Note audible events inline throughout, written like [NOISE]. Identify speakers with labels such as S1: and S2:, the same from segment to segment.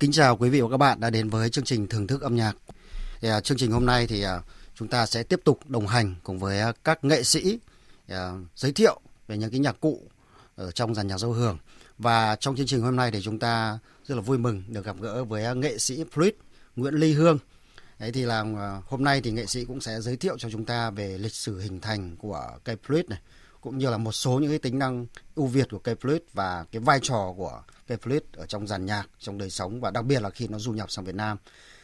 S1: Kính chào quý vị và các bạn đã đến với chương trình thưởng thức âm nhạc. À, chương trình hôm nay thì à, chúng ta sẽ tiếp tục đồng hành cùng với à, các nghệ sĩ giới thiệu về những cái nhạc cụ ở trong dàn nhạc giao hưởng. Và trong chương trình hôm nay thì chúng ta rất là vui mừng được gặp gỡ với nghệ sĩ Fluid Nguyễn Ly Hương. Đấy thì là hôm nay thì nghệ sĩ cũng sẽ giới thiệu cho chúng ta về lịch sử hình thành của cây Fluid này, cũng như là một số những cái tính năng ưu việt của cây flute và cái vai trò của cây flute ở trong dàn nhạc, trong đời sống và đặc biệt là khi nó du nhập sang Việt Nam.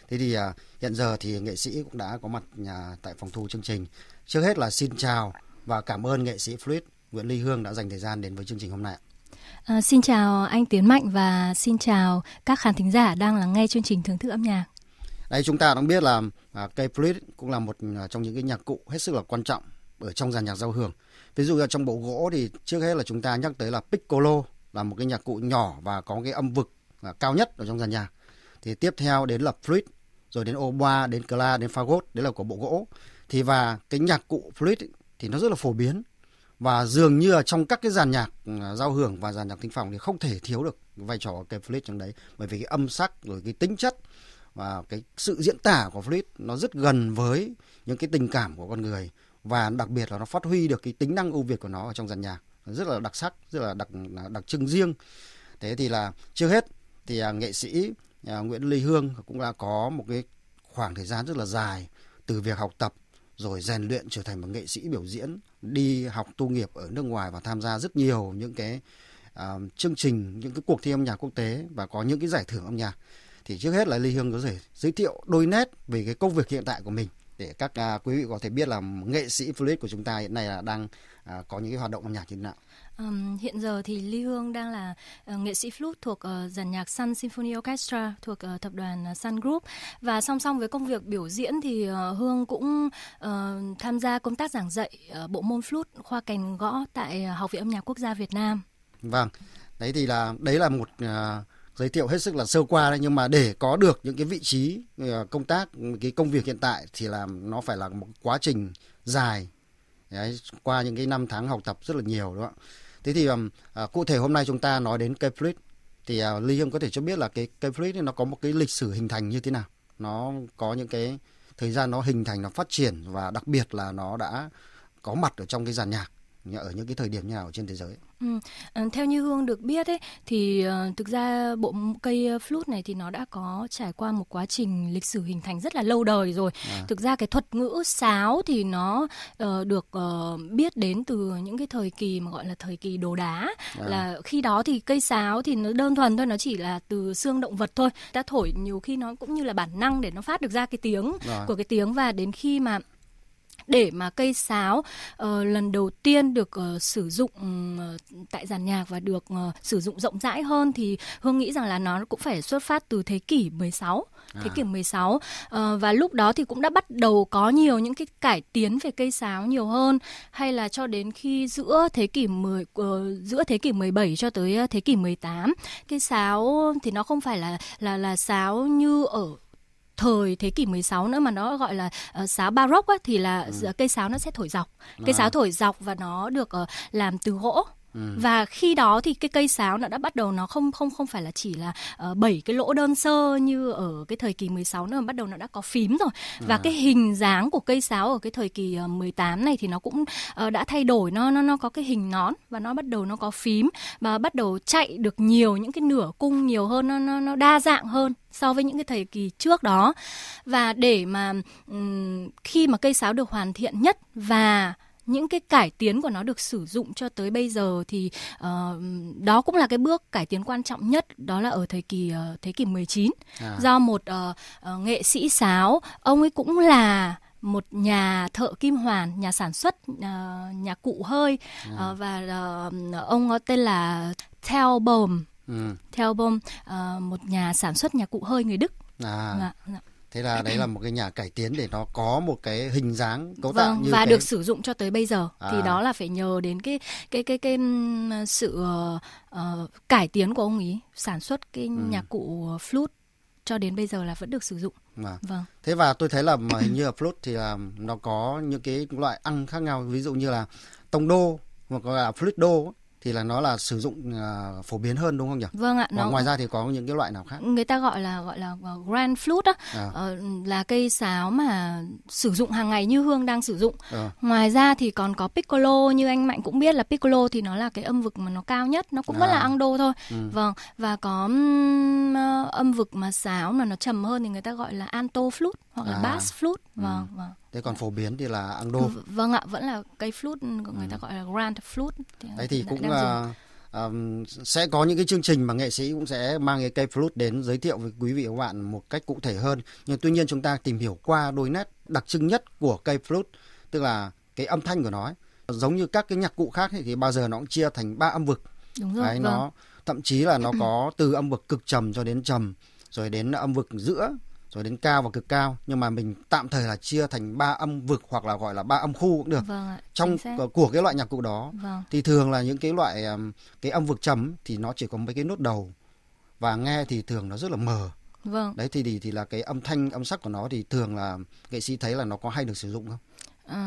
S1: Thế thì à, hiện giờ thì nghệ sĩ cũng đã có mặt nhà tại phòng thu chương trình. Trước hết là xin chào và cảm ơn nghệ sĩ flute Nguyễn Ly Hương đã dành thời gian đến với chương trình hôm nay.
S2: À, xin chào anh Tiến Mạnh và xin chào các khán thính giả đang lắng nghe chương trình thưởng thức âm nhạc.
S1: Đây chúng ta cũng biết là à, cây flute cũng là một à, trong những cái nhạc cụ hết sức là quan trọng ở trong dàn nhạc giao hưởng Ví dụ là trong bộ gỗ thì trước hết là chúng ta nhắc tới là piccolo là một cái nhạc cụ nhỏ và có cái âm vực là cao nhất ở trong dàn nhạc. Thì tiếp theo đến là flute, rồi đến oboa, đến cla, đến fagot, đấy là của bộ gỗ. Thì và cái nhạc cụ flute thì nó rất là phổ biến và dường như là trong các cái dàn nhạc ừ, giao hưởng và dàn nhạc thính phòng thì không thể thiếu được vai trò của cái flute trong đấy bởi vì cái âm sắc rồi cái tính chất và cái sự diễn tả của flute nó rất gần với những cái tình cảm của con người và đặc biệt là nó phát huy được cái tính năng ưu việt của nó ở trong dàn nhạc rất là đặc sắc rất là đặc đặc trưng riêng thế thì là chưa hết thì à, nghệ sĩ à, Nguyễn Lê Hương cũng đã có một cái khoảng thời gian rất là dài từ việc học tập rồi rèn luyện trở thành một nghệ sĩ biểu diễn đi học tu nghiệp ở nước ngoài và tham gia rất nhiều những cái uh, chương trình những cái cuộc thi âm nhạc quốc tế và có những cái giải thưởng âm nhạc thì trước hết là Lê Hương có thể giới thiệu đôi nét về cái công việc hiện tại của mình để các à, quý vị có thể biết là nghệ sĩ flute của chúng ta hiện nay là đang à, có những cái hoạt động âm nhạc như thế nào.
S2: Um, hiện giờ thì Ly Hương đang là uh, nghệ sĩ flute thuộc uh, dàn nhạc Sun Symphony Orchestra thuộc uh, tập đoàn uh, Sun Group và song song với công việc biểu diễn thì uh, Hương cũng uh, tham gia công tác giảng dạy uh, bộ môn flute khoa kèn gõ tại Học viện âm nhạc quốc gia Việt Nam.
S1: Vâng, đấy thì là đấy là một uh, giới thiệu hết sức là sơ qua đấy nhưng mà để có được những cái vị trí ờ, công tác cái công việc hiện tại thì là nó phải là một quá trình dài đấy, qua những cái năm tháng học tập rất là nhiều đúng không ạ thế thì à, cụ thể hôm nay chúng ta nói đến cây flip thì à, Ly Hương có thể cho biết là cái cây flip nó có một cái lịch sử hình thành như thế nào nó có những cái thời gian nó hình thành nó phát triển và đặc biệt là nó đã có mặt ở trong cái giàn nhạc ở những cái thời điểm nào trên thế giới.
S2: Ừ. Ờ, theo như Hương được biết ấy, thì ờ, thực ra bộ cây flute này thì nó đã có trải qua một quá trình lịch sử hình thành rất là lâu đời rồi. À. Thực ra cái thuật ngữ sáo thì nó uh, được uh, biết đến từ những cái thời kỳ mà gọi là thời kỳ đồ đá. À. Là khi đó thì cây sáo thì nó đơn thuần thôi, nó chỉ là từ xương động vật thôi. Ta thổi nhiều khi nó cũng như là bản năng để nó phát được ra cái tiếng à. của cái tiếng và đến khi mà để mà cây sáo uh, lần đầu tiên được uh, sử dụng uh, tại giàn nhạc và được uh, sử dụng rộng rãi hơn thì Hương nghĩ rằng là nó cũng phải xuất phát từ thế kỷ 16 thế à. kỷ 16 và lúc đó thì cũng đã bắt đầu có nhiều những cái cải tiến về cây sáo nhiều hơn hay là cho đến khi giữa thế kỷ 10 giữa thế kỷ 17 cho tới thế kỷ 18 cây sáo thì nó không phải là là là sáo như ở thời thế kỷ 16 nữa mà nó gọi là uh, ờ, sáo baroque á, thì là ừ. cây sáo nó sẽ thổi dọc cây à. sáo thổi dọc và nó được uh, làm từ gỗ Ừ. và khi đó thì cái cây sáo nó đã bắt đầu nó không không không phải là chỉ là ờ, bảy uh, cái lỗ đơn sơ như ở cái thời kỳ 16 nữa mà bắt đầu nó đã có phím rồi và à. cái hình dáng của cây sáo ở cái thời kỳ uh, ờ, 18 này thì nó cũng uh, đã thay đổi nó nó nó có cái hình nón và nó bắt đầu nó có phím và bắt đầu chạy được nhiều những cái nửa cung nhiều hơn nó nó, nó đa dạng hơn so với những cái thời kỳ trước đó và để mà um, khi mà cây sáo được hoàn thiện nhất và những cái cải tiến của nó được sử dụng cho tới bây giờ thì uh, đó cũng là cái bước cải tiến quan trọng nhất đó là ở thời kỳ uh, thế kỷ 19
S1: à. do một
S2: uh, uh, nghệ sĩ sáo ông ấy cũng là một nhà thợ kim hoàn nhà sản xuất uh, nhà cụ hơi à. uh, và uh, ông tên là Theo Bồm ừ. Theo Bồm uh, một nhà sản xuất nhà cụ hơi người Đức à. Dạ, dạ
S1: thế là đấy là một cái nhà cải tiến để nó có một cái hình dáng cấu vâng, tạo như và cái... được sử
S2: dụng cho tới bây giờ à. thì đó là phải nhờ đến cái cái cái cái, cái sự uh, cải tiến của ông ý sản xuất cái ừ. nhạc cụ flute cho đến bây giờ là vẫn được sử dụng.
S1: À. Vâng. Thế và tôi thấy là hình như là flute thì là nó có những cái loại ăn khác nhau ví dụ như là tông đô hoặc là flute đô thì là nó là sử dụng uh, phổ biến hơn đúng không nhỉ? Vâng ạ. Và nó... ngoài ra thì có những cái loại nào khác?
S2: Người ta gọi là gọi là à, grand flute á, à. uh, là cây sáo mà sử dụng hàng ngày như Hương đang sử dụng. À. Ngoài ra thì còn có piccolo như anh Mạnh cũng biết là piccolo thì nó là cái âm vực mà nó cao nhất, nó cũng à. rất là à. ando thôi. Ừ. Vâng và có âm vực mà sáo mà nó trầm hơn thì người ta gọi là alto flute hoặc à. là bass flute. Vâng ừ. vâng.
S1: Thế còn dạ. phổ biến thì là ăn đô. Ừ, vâng
S2: ạ, vẫn là cây flute người ừ. ta à. gọi là grand flute. Thì Đấy thì cũng là
S1: um, à, sẽ có những cái chương trình mà nghệ sĩ cũng sẽ mang cái cây flute đến giới thiệu với quý vị và các bạn một cách cụ thể hơn. Nhưng tuy nhiên chúng ta tìm hiểu qua đôi nét đặc trưng nhất của cây flute, tức là cái âm thanh của nó ấy. giống như các cái nhạc cụ khác thì bao giờ nó cũng chia thành ba âm vực.
S2: Đúng rồi. Đấy, vâng. nó
S1: thậm chí là nó [CLEARS THROAT] có từ âm vực cực trầm cho đến trầm rồi đến âm vực giữa rồi đến cao và cực cao nhưng mà mình tạm thời là chia thành ba âm vực hoặc là gọi là ba âm khu cũng được vâng ạ, trong của cái loại nhạc cụ đó vâng. thì thường là những cái loại cái âm vực trầm thì nó chỉ có mấy cái nốt đầu và nghe thì thường nó rất là mờ vâng đấy thì thì, thì là cái âm thanh âm sắc của nó thì thường là nghệ sĩ thấy là nó có hay được sử dụng không
S2: à,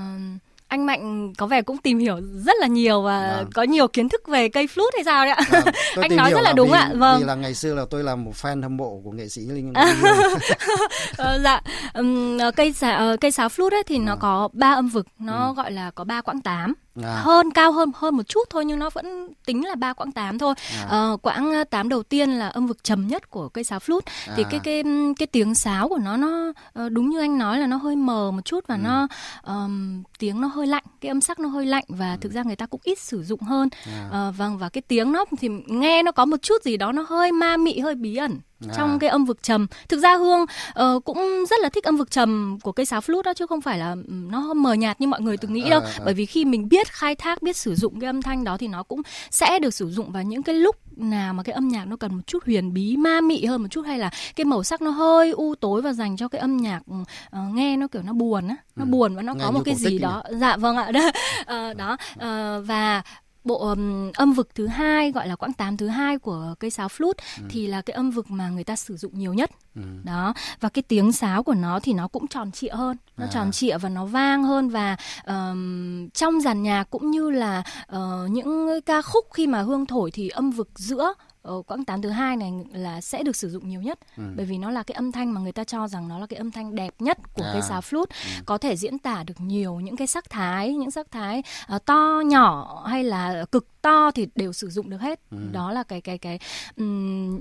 S2: anh mạnh có vẻ cũng tìm hiểu rất là nhiều và à. có nhiều kiến thức về cây flute hay sao đấy ạ à, [LAUGHS] anh nói rất là, đúng vì, ạ vâng vì là
S1: ngày xưa là tôi là một fan hâm mộ của nghệ sĩ linh
S2: [LAUGHS] ờ, dạ um, cây xà, ờ, cây sáo flute ấy thì à. nó vâng. có ba âm vực nó à. gọi là có ba quãng tám à. hơn cao hơn hơn một chút thôi nhưng nó vẫn tính là ba quãng tám thôi à. ờ, quãng ờ, tám đầu tiên là âm vực trầm nhất của cây sáo flute à. thì cái cái cái tiếng sáo của nó nó ờ, đúng như anh nói là nó hơi mờ một chút và ừ. nó um, tiếng nó hơi lạnh cái âm sắc nó hơi lạnh và ừ. thực ra người ta cũng ít sử dụng hơn à. ờ, vâng và cái tiếng nó thì nghe nó có một chút gì đó nó hơi ma mị hơi bí ẩn à. trong cái âm vực trầm thực ra hương uh, cũng rất là thích âm vực trầm của cây sáo flute đó chứ không phải là ừ, nó mờ nhạt như mọi người từng nghĩ à, đâu à, à. bởi vì khi mình biết khai thác biết sử dụng cái âm thanh đó thì nó cũng sẽ được sử dụng vào những cái lúc nào mà cái âm nhạc nó cần một chút huyền bí ma mị hơn một chút hay là cái màu sắc nó hơi u tối và dành cho cái âm nhạc uh, nghe nó kiểu nó buồn á nó ừ. buồn và nó nghe có một cái gì đó nhỉ? dạ vâng ạ [LAUGHS] đó uh, đó uh, và bộ um, âm vực thứ hai gọi là quãng tám thứ hai của cây sáo flute ừ. thì là cái âm vực mà người ta sử dụng nhiều nhất ừ. đó và cái tiếng sáo của nó thì nó cũng tròn trịa hơn nó à. tròn trịa và nó vang hơn và um, trong dàn nhạc cũng như là uh, những ca khúc khi mà hương thổi thì âm vực giữa Ờ, quãng tám thứ hai này là sẽ được sử dụng nhiều nhất ừ. bởi vì nó là cái âm thanh mà người ta cho rằng nó là cái âm thanh đẹp nhất của à. cái giá flute ừ. có thể diễn tả được nhiều những cái sắc thái những sắc thái uh, to nhỏ hay là cực to thì đều sử dụng được hết ừ. đó là cái cái cái um,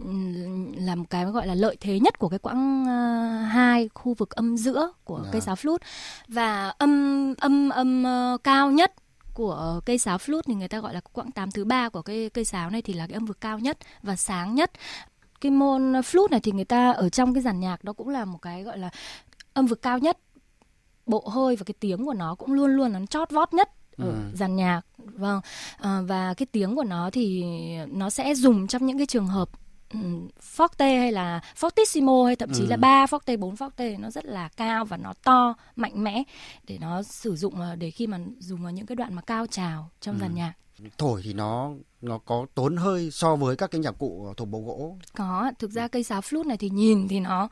S2: là một cái gọi là lợi thế nhất của cái quãng uh, hai khu vực âm giữa của à. cây sáo flute và âm âm âm uh, cao nhất của cây sáo flute thì người ta gọi là quãng tám thứ ba của cây cây sáo này thì là cái âm vực cao nhất và sáng nhất cái môn flute này thì người ta ở trong cái dàn nhạc đó cũng là một cái gọi là âm vực cao nhất bộ hơi và cái tiếng của nó cũng luôn luôn nó chót vót nhất ở ừ. dàn nhạc vâng à, và cái tiếng của nó thì nó sẽ dùng trong những cái trường hợp Ừ, forte hay là fortissimo hay thậm chí ừ. là ba forte bốn forte nó rất là cao và nó to mạnh mẽ để nó sử dụng ờ, để khi mà dùng vào những cái đoạn mà cao trào trong ừ. dàn nhạc
S1: thổi thì nó nó có tốn hơi so với các cái nhạc cụ thuộc bộ gỗ
S2: có thực ra ừ. cây sáo flute này thì nhìn thì nó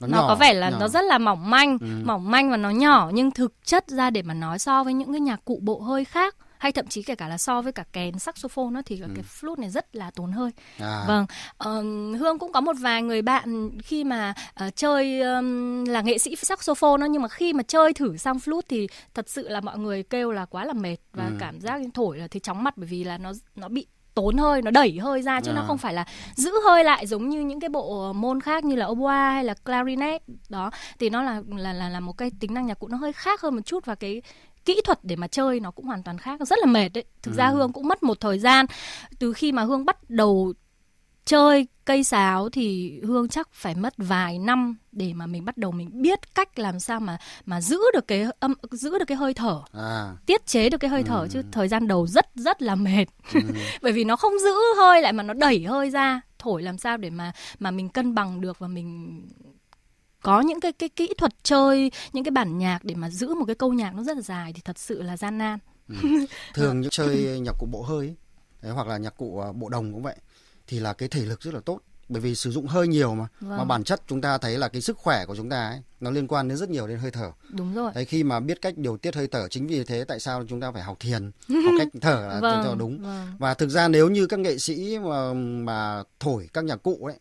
S1: nó, nó có vẻ là nhỏ. nó rất
S2: là mỏng manh ừ. mỏng manh và nó nhỏ nhưng thực chất ra để mà nói so với những cái nhạc cụ bộ hơi khác hay thậm chí kể cả là so với cả kèn saxophone nó thì ừ. cái flute này rất là tốn hơi à. vâng uh, hương cũng có một vài người bạn khi mà uh, chơi um, là nghệ sĩ saxophone nó nhưng mà khi mà chơi thử sang flute thì thật sự là mọi người kêu là quá là mệt và ừ. cảm giác thổi là thì chóng mặt bởi vì là nó nó bị tốn hơi nó đẩy hơi ra chứ à. nó không phải là giữ hơi lại giống như những cái bộ môn khác như là oboe hay là clarinet đó thì nó là là là là một cái tính năng nhạc cụ nó hơi khác hơn một chút và cái kỹ thuật để mà chơi nó cũng hoàn toàn khác rất là mệt đấy thực ừ. ra hương cũng mất một thời gian từ khi mà hương bắt đầu chơi cây sáo thì hương chắc phải mất vài năm để mà mình bắt đầu mình biết cách làm sao mà mà giữ được cái âm giữ được cái hơi thở à. tiết chế được cái hơi thở ừ. chứ thời gian đầu rất rất là mệt ừ. [LAUGHS] bởi vì nó không giữ hơi lại mà nó đẩy hơi ra thổi làm sao để mà mà mình cân bằng được và mình có những cái cái kỹ thuật chơi những cái bản nhạc để mà giữ một cái câu nhạc nó rất là dài thì thật sự là gian nan
S1: ừ. thường những chơi nhạc cụ bộ hơi ấy, hoặc là nhạc cụ à, bộ đồng cũng vậy thì là cái thể lực rất là tốt bởi vì sử dụng hơi nhiều mà vâng. mà bản chất chúng ta thấy là cái sức khỏe của chúng ta ấy nó liên quan đến rất nhiều đến hơi thở đúng rồi đấy khi mà biết cách điều tiết hơi thở chính vì thế tại sao chúng ta phải học thiền [LAUGHS] học cách thở là vâng, cho đúng vâng. và thực ra nếu như các nghệ sĩ mà mà thổi các nhạc cụ ấy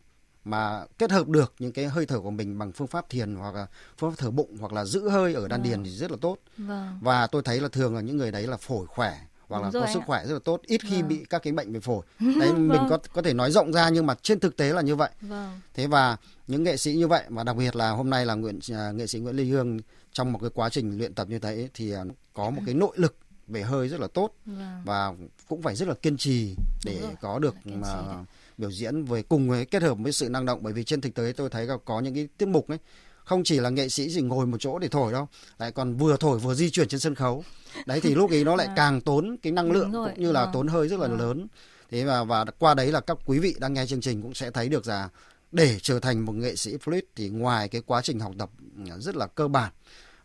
S1: mà kết hợp được những cái hơi thở của mình bằng phương pháp thiền hoặc là phương pháp thở bụng hoặc là giữ hơi ở đan điền thì vâng. rất là tốt vâng. và tôi thấy là thường là những người đấy là phổi khỏe hoặc Đúng là có sức khỏe rất là tốt ít khi vâng. bị các cái bệnh về phổi [LAUGHS] đấy vâng. mình có có thể nói rộng ra nhưng mà trên thực tế là như vậy vâng. thế và những nghệ sĩ như vậy mà đặc biệt là hôm nay là nguyện à, nghệ sĩ Nguyễn Ly Hương trong một cái quá trình luyện tập như thế thì à, có một cái nội lực về hơi rất là tốt vâng. và cũng phải rất là kiên trì để có được mà biểu diễn với cùng với kết hợp với sự năng động bởi vì trên thực tế tôi thấy là có những cái tiết mục ấy không chỉ là nghệ sĩ chỉ ngồi một chỗ để thổi đâu lại còn vừa thổi vừa di chuyển trên sân khấu đấy thì lúc ấy nó lại [LAUGHS] vâng. càng tốn cái năng lượng cũng như là tốn hơi rất là vâng. lớn thế và và qua đấy là các quý vị đang nghe chương trình cũng sẽ thấy được là để trở thành một nghệ sĩ flute thì ngoài cái quá trình học tập rất là cơ bản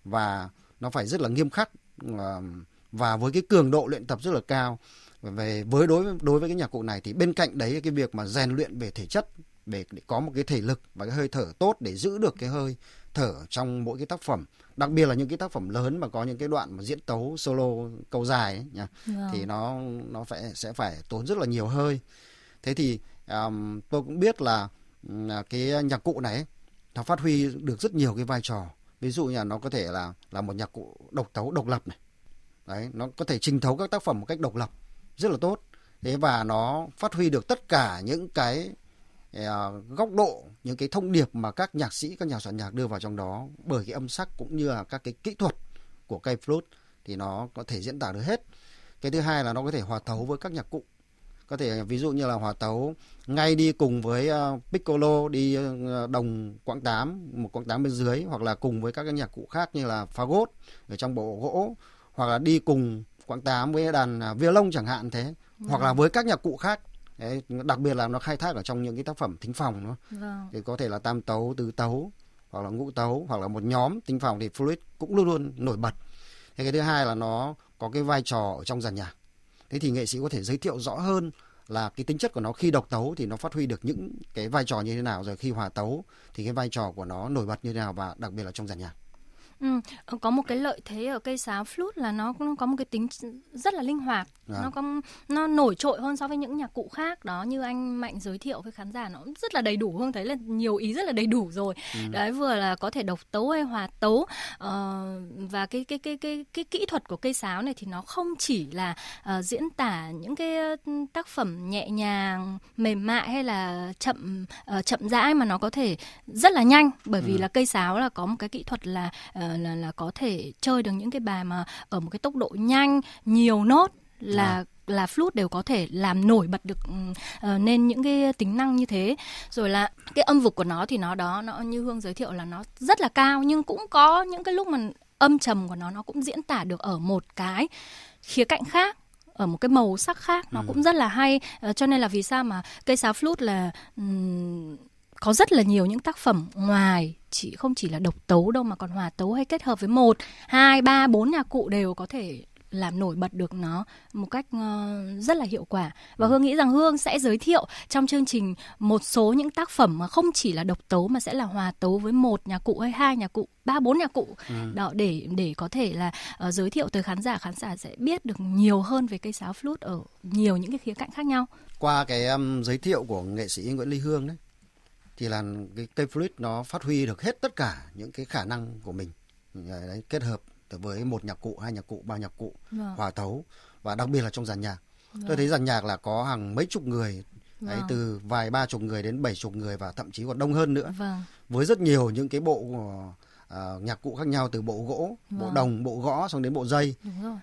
S1: và nó phải rất là nghiêm khắc ờ, và với cái cường độ luyện tập rất là cao về với đối đối với cái nhạc cụ này thì bên cạnh đấy cái việc mà rèn luyện về thể chất để, để có một cái thể lực và cái hơi thở tốt để giữ được cái hơi thở trong mỗi cái tác phẩm đặc biệt là những cái tác phẩm lớn mà có những cái đoạn mà diễn tấu solo câu dài ấy, nhá, wow. thì vâng. nó nó phải sẽ phải tốn rất là nhiều hơi thế thì um, tôi cũng biết là à, cái nhạc cụ này nó phát huy được rất nhiều cái vai trò ví dụ như là nó có thể là là một nhạc cụ độc tấu độc lập này đấy nó có thể trình thấu các tác phẩm một cách độc lập rất là tốt thế và nó phát huy được tất cả những cái ờ, góc độ những cái thông điệp mà các nhạc sĩ các nhà soạn nhạc đưa vào trong đó bởi cái âm sắc cũng như là các cái kỹ thuật của cây flute thì nó có thể diễn tả được hết cái thứ hai là nó có thể hòa tấu với các nhạc cụ có thể ví dụ như là hòa tấu ngay đi cùng với ờ, piccolo đi ờ, đồng quãng tám một quãng tám bên dưới hoặc là cùng với các cái nhạc cụ khác như là fagot ở trong bộ gỗ hoặc là đi cùng quãng tám với đàn à, violon lông chẳng hạn thế vâng. hoặc là với các nhạc cụ khác đặc biệt là nó khai thác ở trong những cái tác phẩm thính phòng nó vâng. thì có thể là tam tấu tứ tấu hoặc là ngũ tấu hoặc là một nhóm thính phòng thì fluid cũng luôn luôn nổi bật thế cái thứ hai là nó có cái vai trò ở trong dàn nhạc thế thì nghệ sĩ có thể giới thiệu rõ hơn là cái tính chất của nó khi độc tấu thì nó phát huy được những cái vai trò như thế nào rồi khi hòa tấu thì cái vai trò của nó nổi bật như thế nào và đặc biệt là trong dàn nhạc
S2: Ừ, ờ, có một cái lợi thế ở cây sáo flute là nó cũng có một cái tính rất là linh hoạt, à. nó có nó nổi trội hơn so với những nhạc cụ khác đó như anh mạnh giới thiệu với khán giả nó rất là đầy đủ hơn thấy là nhiều ý rất là đầy đủ rồi. Ừ. Đấy vừa là có thể độc tấu hay hòa tấu uh, và cái, cái cái cái cái kỹ thuật của cây sáo này thì nó không chỉ là uh, diễn tả những cái tác phẩm nhẹ nhàng, mềm mại hay là chậm uh, chậm rãi mà nó có thể rất là nhanh bởi vì ừ. là cây sáo là có một cái kỹ thuật là uh, là là có thể chơi được những cái bài mà ở một cái tốc độ nhanh nhiều nốt là à là flute đều có thể làm nổi bật được uh, nên những cái tính năng như thế rồi là cái âm vực của nó thì nó đó nó như hương giới thiệu là nó rất là cao nhưng cũng có những cái lúc mà âm trầm của nó nó cũng diễn tả được ở một cái khía cạnh khác ở một cái màu sắc khác nó ừ. cũng rất là hay uh, cho nên là vì sao mà cây sáo flute là um, có rất là nhiều những tác phẩm ngoài chị không chỉ là độc tấu đâu mà còn hòa tấu hay kết hợp với một hai ba bốn nhạc cụ đều có thể làm nổi bật được nó một cách ờ, rất là hiệu quả và ừ. hương nghĩ rằng hương sẽ giới thiệu trong chương trình một số những tác phẩm mà không chỉ là độc tấu mà sẽ là hòa tấu với một nhà cụ hay hai nhà cụ ba bốn nhà cụ ừ. đó để để có thể là uh, giới thiệu tới khán giả khán giả sẽ biết được nhiều hơn về cây sáo flute ở nhiều những cái khía cạnh khác
S1: nhau qua cái um, giới thiệu của nghệ sĩ Nguyễn Ly Hương đấy thì là cái cây flute nó phát huy được hết tất cả những cái khả năng của mình ờ, đấy, kết hợp với một nhạc cụ hai nhạc cụ ba nhạc cụ vâng. hòa tấu và đặc biệt là trong dàn nhạc vâng. tôi thấy dàn nhạc là có hàng mấy chục người vâng. ấy từ vài ba chục người đến bảy chục người và thậm chí còn đông hơn nữa vâng. với rất nhiều những cái bộ uh, nhạc cụ khác nhau từ bộ gỗ, vâng. bộ đồng, bộ gõ xong đến bộ dây.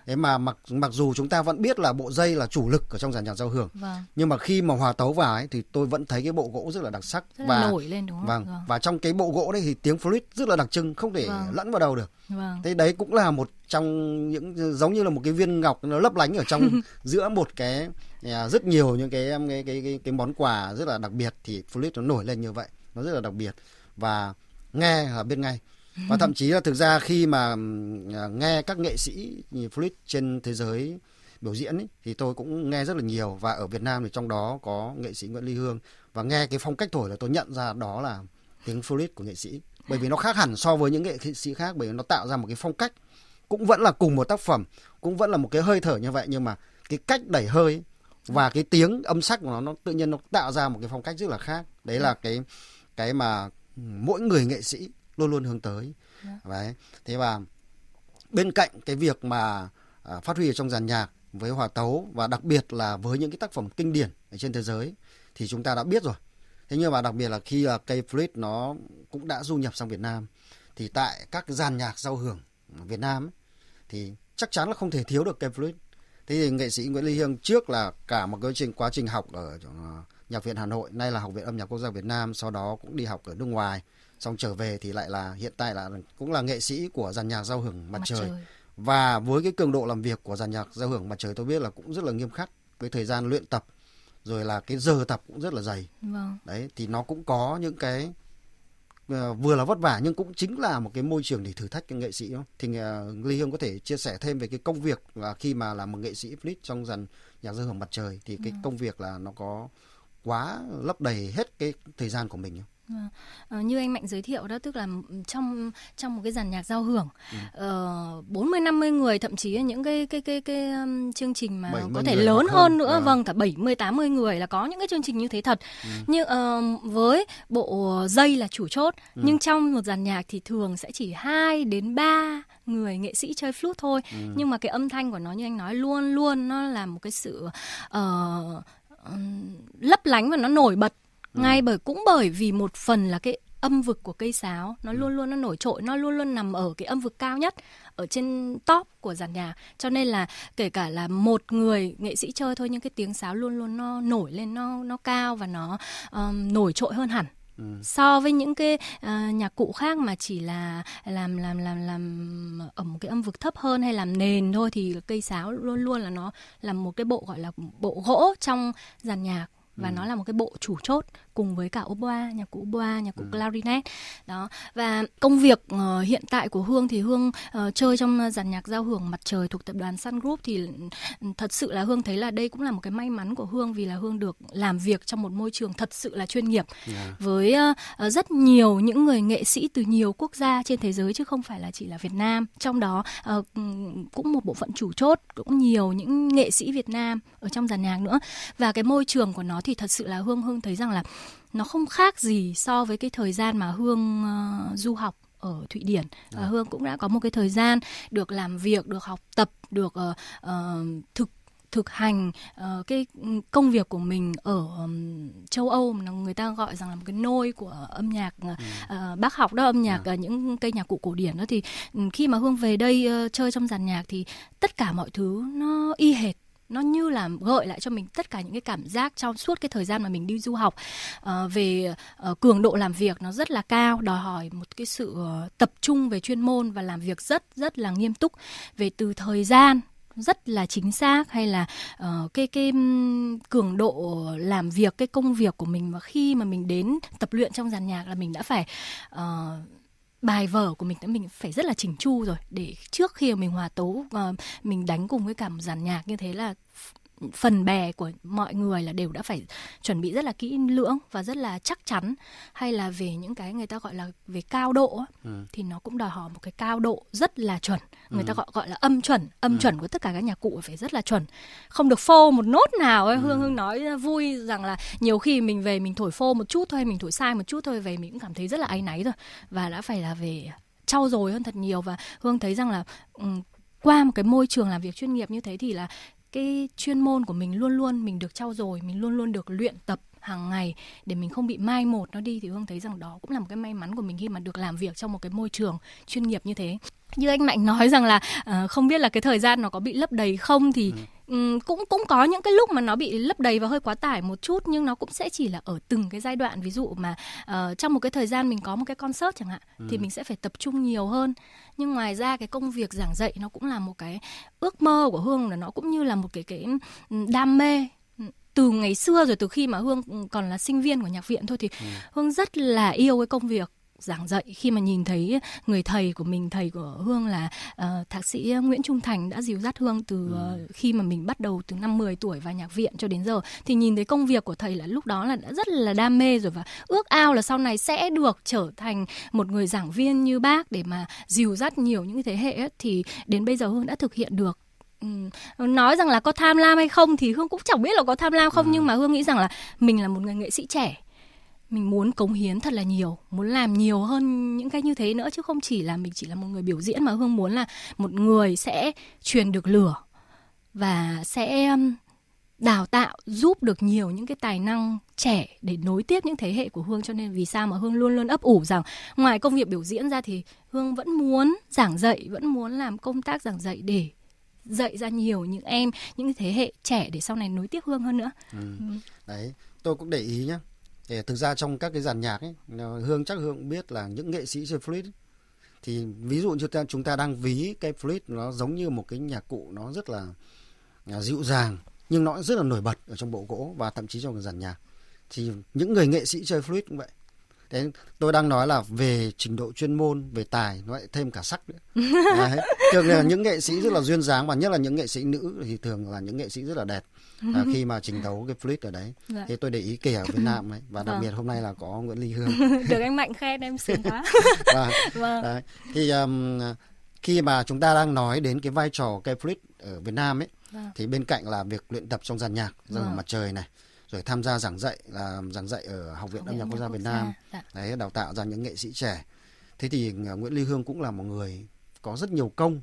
S1: Thế mà mặc mặc dù chúng ta vẫn biết là bộ dây là chủ lực ở trong dàn nhạc giao hưởng. Vâng. Nhưng mà khi mà hòa tấu vào ấy thì tôi vẫn thấy cái bộ gỗ rất là đặc sắc rất và nổi lên đúng không? Vâng. vâng. Và trong cái bộ gỗ đấy thì tiếng flute rất là đặc trưng không thể vâng. lẫn vào đâu được. Vâng. Thế đấy cũng là một trong những giống như là một cái viên ngọc nó lấp lánh ở trong [LAUGHS] giữa một cái à, rất nhiều những cái cái cái cái, cái món quà rất là đặc biệt thì flute nó nổi lên như vậy, nó rất là đặc biệt và nghe là biết ngay và ừ. thậm chí là thực ra khi mà à, nghe các nghệ sĩ flute trên thế giới biểu diễn ấy, thì tôi cũng nghe rất là nhiều và ở Việt Nam thì trong đó có nghệ sĩ Nguyễn Ly Hương và nghe cái phong cách thổi là tôi nhận ra đó là tiếng flute của nghệ sĩ bởi vì nó khác hẳn so với những nghệ sĩ khác bởi vì nó tạo ra một cái phong cách cũng vẫn là cùng một tác phẩm cũng vẫn là một cái hơi thở như vậy nhưng mà cái cách đẩy hơi và cái tiếng âm sắc của nó nó tự nhiên nó tạo ra một cái phong cách rất là khác đấy là ừ. cái cái mà mỗi người nghệ sĩ luôn luôn hướng tới yeah. Dạ. đấy thế và bên cạnh cái việc mà à, phát huy ở trong dàn nhạc với hòa tấu và đặc biệt là với những cái tác phẩm kinh điển ở trên thế giới thì chúng ta đã biết rồi thế nhưng mà đặc biệt là khi uh, à, cây flute nó cũng đã du nhập sang Việt Nam thì tại các dàn nhạc giao hưởng Việt Nam ấy, thì chắc chắn là không thể thiếu được cây flute thế thì nghệ sĩ Nguyễn Lê Hương trước là cả một quá trình quá trình học ở à, nhạc viện Hà Nội nay là học viện âm nhạc quốc gia Việt Nam sau đó cũng đi học ở nước ngoài xong trở về thì lại là hiện tại là cũng là nghệ sĩ của dàn nhạc giao hưởng mặt, mặt trời. trời và với cái cường độ làm việc của dàn nhạc giao hưởng mặt trời tôi biết là cũng rất là nghiêm khắc với thời gian luyện tập rồi là cái giờ tập cũng rất là dày vâng. đấy thì nó cũng có những cái ờ, vừa là vất vả nhưng cũng chính là một cái môi trường để thử thách cái nghệ sĩ đó. thì uh, Ly Hương có thể chia sẻ thêm về cái công việc là khi mà làm một nghệ sĩ flip trong dàn nhạc giao hưởng mặt trời thì cái vâng. công việc là nó có quá lấp đầy hết cái thời gian của mình không?
S2: Ờ, ờ, như anh Mạnh giới thiệu đó tức là ừ, trong trong một cái dàn nhạc giao hưởng ừ. ờ, bốn mươi năm mươi người thậm chí những cái cái cái cái um, chương trình mà có thể lớn hơn, hơn nữa à. vâng cả bảy mươi tám mươi người là có những cái chương trình như thế thật. Ừ. Nhưng uh, với bộ dây là chủ chốt ừ. nhưng trong một dàn nhạc thì thường sẽ chỉ hai đến ba người nghệ sĩ chơi flute thôi. Ừ. Nhưng mà cái âm thanh của nó như anh nói luôn luôn nó là một cái sự uh, lấp lánh và nó nổi bật Ừ. ngay bởi cũng bởi vì một phần là cái âm vực của cây sáo nó ừ. luôn luôn nó nổi trội nó luôn luôn nằm ở cái âm vực cao nhất ở trên top của dàn nhạc cho nên là kể cả là một người nghệ sĩ chơi thôi nhưng cái tiếng sáo luôn luôn nó nổi lên nó nó cao và nó um, nổi trội hơn hẳn ừ. so với những cái uh, nhạc cụ khác mà chỉ là làm làm làm làm ở một cái âm vực thấp hơn hay làm nền thôi thì cây sáo luôn luôn là nó là một cái bộ gọi là bộ gỗ trong dàn nhạc và ừ. nó là một cái bộ chủ chốt cùng với cả oboa nhạc cụ oboa nhạc cụ ừ. clarinet đó và công việc uh, hiện tại của hương thì hương uh, chơi trong dàn nhạc giao hưởng mặt trời thuộc tập đoàn sun group thì ừ, thật sự là hương thấy là đây cũng là một cái may mắn của hương vì là hương được làm việc trong một môi trường thật sự là chuyên nghiệp yeah. Dạ. với uh, rất nhiều những người nghệ sĩ từ nhiều quốc gia trên thế giới chứ không phải là chỉ là việt nam trong đó uh, cũng một bộ phận chủ chốt cũng nhiều những nghệ sĩ việt nam ở trong dàn nhạc nữa và cái môi trường của nó thì thật sự là hương hương thấy rằng là nó không khác gì so với cái thời gian mà hương uh, du học ở thụy điển à. hương cũng đã có một cái thời gian được làm việc được học tập được uh, uh, thực thực hành uh, cái ừ, công việc của mình ở um, châu Âu mà người ta gọi rằng là một cái nôi của âm nhạc ừ. uh, bác học đó âm nhạc à. uh, những cây nhạc cụ cổ điển đó thì ừ, khi mà Hương về đây uh, chơi trong dàn nhạc thì tất cả mọi thứ nó y hệt nó như là gợi lại cho mình tất cả những cái cảm giác trong suốt cái thời gian mà mình đi du học à, về à, cường độ làm việc nó rất là cao đòi hỏi một cái sự ờ, tập trung về chuyên môn và làm việc rất rất là nghiêm túc về từ thời gian rất là chính xác hay là uh, cái cái cường độ làm việc cái công việc của mình mà khi mà mình đến tập luyện trong dàn nhạc là mình đã phải uh, bài vở của mình mình phải rất là chỉnh chu rồi để trước khi mà mình hòa tấu uh, mình đánh cùng với cả một dàn nhạc như thế là phần bè của mọi người là đều đã phải chuẩn bị rất là kỹ lưỡng và rất là chắc chắn hay là về những cái người ta gọi là về cao độ ừ. thì nó cũng đòi hỏi một cái cao độ rất là chuẩn người ừ. ta gọi gọi là âm chuẩn âm ừ. chuẩn của tất cả các nhà cụ phải rất là chuẩn không được phô một nốt nào ấy. Ừ. hương hương nói vui rằng là nhiều khi mình về mình thổi phô một chút thôi mình thổi sai một chút thôi về mình cũng cảm thấy rất là áy náy rồi và đã phải là về trau dồi hơn thật nhiều và hương thấy rằng là qua một cái môi trường làm việc chuyên nghiệp như thế thì là cái chuyên môn của mình luôn luôn mình được trau dồi mình luôn luôn được luyện tập hàng ngày để mình không bị mai một nó đi thì hương thấy rằng đó cũng là một cái may mắn của mình khi mà được làm việc trong một cái môi trường chuyên nghiệp như thế như anh mạnh nói rằng là uh, không biết là cái thời gian nó có bị lấp đầy không thì ừ cũng cũng có những cái lúc mà nó bị lấp đầy và hơi quá tải một chút nhưng nó cũng sẽ chỉ là ở từng cái giai đoạn ví dụ mà uh, trong một cái thời gian mình có một cái concert chẳng hạn ừ. thì mình sẽ phải tập trung nhiều hơn nhưng ngoài ra cái công việc giảng dạy nó cũng là một cái ước mơ của hương là nó cũng như là một cái cái đam mê từ ngày xưa rồi từ khi mà hương còn là sinh viên của nhạc viện thôi thì ừ. hương rất là yêu cái công việc giảng dạy khi mà nhìn thấy người thầy của mình thầy của Hương là uh, thạc sĩ Nguyễn Trung Thành đã dìu dắt Hương từ uh, khi mà mình bắt đầu từ năm 10 tuổi vào nhạc viện cho đến giờ thì nhìn thấy công việc của thầy là lúc đó là đã rất là đam mê rồi và ước ao là sau này sẽ được trở thành một người giảng viên như bác để mà dìu dắt nhiều những thế hệ ấy, thì đến bây giờ Hương đã thực hiện được Ừ. nói rằng là có tham lam hay không thì hương cũng chẳng biết là có tham lam không ừ. nhưng mà hương nghĩ rằng là mình là một người nghệ sĩ trẻ mình muốn cống hiến thật là nhiều muốn làm nhiều hơn những cái như thế nữa chứ không chỉ là mình chỉ là một người biểu diễn mà hương muốn là một người sẽ truyền được lửa và sẽ um, đào tạo giúp được nhiều những cái tài năng trẻ để nối tiếp những thế hệ của Hương cho nên vì sao mà Hương luôn luôn ấp ủ rằng ngoài công việc biểu diễn ra thì Hương vẫn muốn giảng dạy, vẫn muốn làm công tác giảng dạy để dạy ra nhiều những em những thế hệ trẻ để sau này nối tiếp Hương hơn nữa.
S1: Ừ. ừ. Đấy, tôi cũng để ý nhá để thực ra trong các cái dàn nhạc ấy, hương chắc hương biết là những nghệ sĩ chơi flute thì ví dụ như ta chúng ta đang ví cái flute nó giống như một cái nhạc cụ nó rất là à, dịu dàng nhưng nó rất là nổi bật ở trong bộ gỗ và thậm chí trong dàn nhạc thì những người nghệ sĩ chơi flute cũng vậy thế tôi đang nói là về trình độ chuyên môn về tài nó lại thêm cả sắc nữa [LAUGHS] Đấy. thường là những nghệ sĩ rất là duyên dáng và nhất là những nghệ sĩ nữ thì thường là những nghệ sĩ rất là đẹp à, ừ. khi mà trình đấu cái flute ở đấy dạ. thế tôi để ý kể ở Việt Nam ấy và đặc à. biệt hôm nay là có Nguyễn Ly Hương [LAUGHS] được
S2: anh Mạnh khen em sướng
S1: quá [LAUGHS] và, vâng. vâng. đấy. thì um, khi mà chúng ta đang nói đến cái vai trò cây flute ở Việt Nam ấy vâng. thì bên cạnh là việc luyện tập trong dàn nhạc dàn vâng. mặt trời này rồi tham gia giảng dạy là giảng dạy ở học viện âm nhạc quốc gia Việt Nam dạ. đấy đào tạo ra những nghệ sĩ trẻ thế thì ờ, Nguyễn Ly Hương cũng là một người có rất nhiều công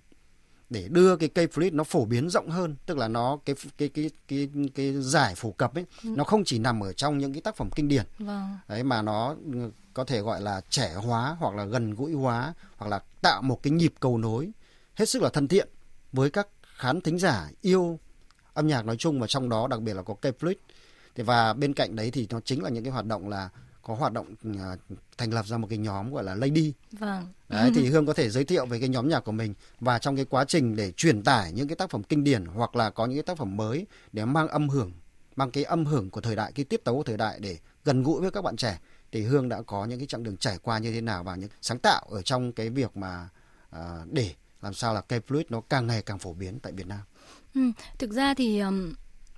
S1: để đưa cái cây flit nó phổ biến rộng hơn tức là nó cái cái cái cái cái giải phổ cập ấy ừ. nó không chỉ nằm ở trong những cái tác phẩm kinh điển vâng. đấy mà nó ừ, có thể gọi là trẻ hóa hoặc là gần gũi hóa hoặc là tạo một cái nhịp cầu nối hết sức là thân thiện với các khán thính giả yêu âm nhạc nói chung và trong đó đặc biệt là có cây flit thì và bên cạnh đấy thì nó chính là những cái hoạt động là có hoạt động à, thành lập ra một cái nhóm gọi là Lady.
S2: Vâng. Đấy thì
S1: ừ. Hương có thể giới thiệu về cái nhóm nhạc của mình và trong cái quá trình để truyền tải những cái tác phẩm kinh điển hoặc là có những cái tác phẩm mới để mang âm hưởng, mang cái âm hưởng của thời đại, cái tiếp tấu của thời đại để gần gũi với các bạn trẻ thì Hương đã có những cái chặng đường trải qua như thế nào và những sáng tạo ở trong cái việc mà à, để làm sao là cây fluid nó càng ngày càng phổ biến tại Việt Nam.
S2: Ừ, thực ra thì um,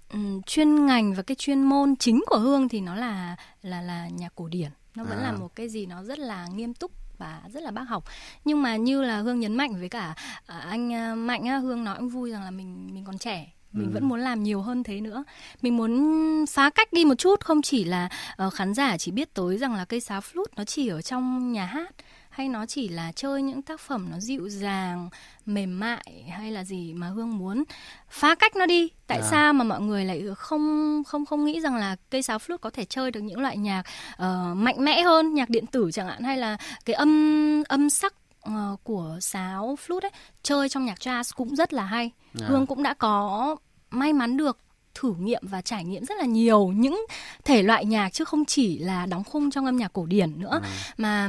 S2: Ừ, chuyên ngành và cái chuyên môn chính của Hương thì nó là là là nhạc cổ điển nó vẫn à. là một cái gì nó rất là nghiêm túc và rất là bác học nhưng mà như là hương nhấn mạnh với cả à, anh à, mạnh á, hương nói cũng vui rằng là mình mình còn trẻ mình ừ. vẫn muốn làm nhiều hơn thế nữa mình muốn phá cách đi một chút không chỉ là uh, khán giả chỉ biết tới rằng là cây sáo flute nó chỉ ở trong nhà hát hay nó chỉ là chơi những tác phẩm nó dịu dàng mềm mại hay là gì mà hương muốn phá cách nó đi tại à. sao mà mọi người lại không không không nghĩ rằng là cây sáo flute có thể chơi được những loại nhạc uh, mạnh mẽ hơn nhạc điện tử chẳng hạn hay là cái âm âm sắc ờ, của sáo flute ấy chơi trong nhạc jazz cũng rất là hay à. hương cũng đã có may mắn được thử nghiệm và trải nghiệm rất là nhiều những thể loại nhạc chứ không chỉ là đóng khung trong âm nhạc cổ điển nữa ừ. mà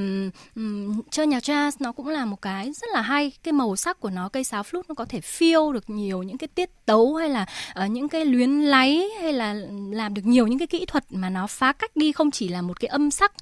S2: um, chơi nhạc jazz nó cũng là một cái rất là hay cái màu sắc của nó cây sáo flute nó có thể phiêu được nhiều những cái tiết tấu hay là uh, những cái luyến láy hay là làm được nhiều những cái kỹ thuật mà nó phá cách đi không chỉ là một cái âm sắc